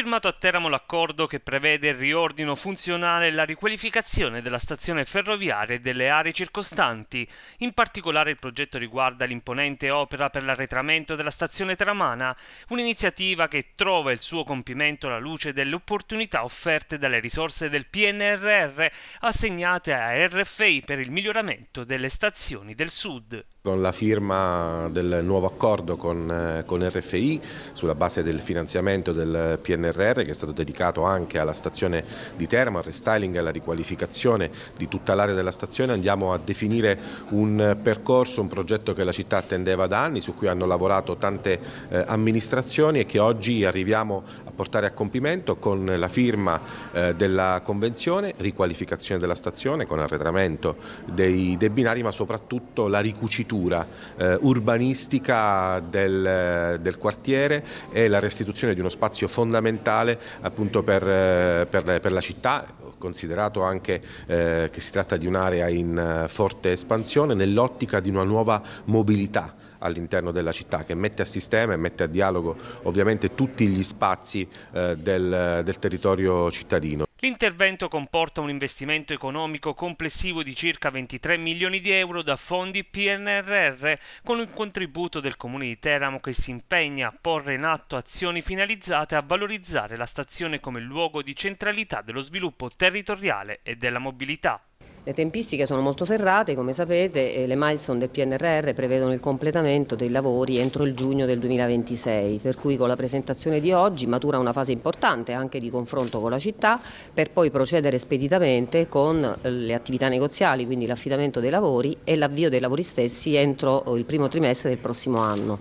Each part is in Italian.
firmato a Teramo l'accordo che prevede il riordino funzionale e la riqualificazione della stazione ferroviaria e delle aree circostanti. In particolare il progetto riguarda l'imponente opera per l'arretramento della stazione teramana, un'iniziativa che trova il suo compimento alla luce delle opportunità offerte dalle risorse del PNRR assegnate a RFI per il miglioramento delle stazioni del sud con la firma del nuovo accordo con, eh, con RFI sulla base del finanziamento del PNRR PNRR che è stato dedicato anche alla stazione di Terma, al restyling e alla riqualificazione di tutta l'area della stazione. Andiamo a definire un eh, percorso, un progetto che la città attendeva da anni, su cui hanno lavorato tante eh, amministrazioni e che oggi arriviamo portare a compimento con la firma eh, della convenzione, riqualificazione della stazione con arretramento dei, dei binari ma soprattutto la ricucitura eh, urbanistica del, del, quartiere e la restituzione di uno spazio fondamentale appunto per, eh, per, per la città considerato anche eh, che si tratta di un'area in uh, forte espansione nell'ottica di una nuova mobilità all'interno della città che mette a sistema e mette a dialogo ovviamente tutti gli spazi eh, del, del territorio cittadino. L'intervento comporta un investimento economico complessivo di circa 23 milioni di euro da fondi PNRR con un contributo del Comune di Teramo che si impegna a porre in atto azioni finalizzate a valorizzare la stazione come luogo di centralità dello sviluppo territoriale e della mobilità. Le tempistiche sono molto serrate, come sapete, e le milestone del PNRR prevedono il completamento dei lavori entro il giugno del 2026, per cui con la presentazione di oggi matura una fase importante anche di confronto con la città, per poi procedere speditamente con eh, le attività negoziali, quindi l'affidamento dei lavori e l'avvio dei lavori stessi entro oh, il primo trimestre del prossimo anno.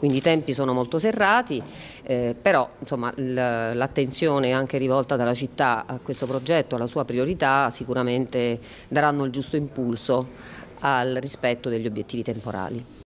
Quindi i tempi sono molto serrati, eh, però l'attenzione anche rivolta dalla città a questo progetto, alla sua priorità, sicuramente daranno il giusto impulso al rispetto degli obiettivi temporali.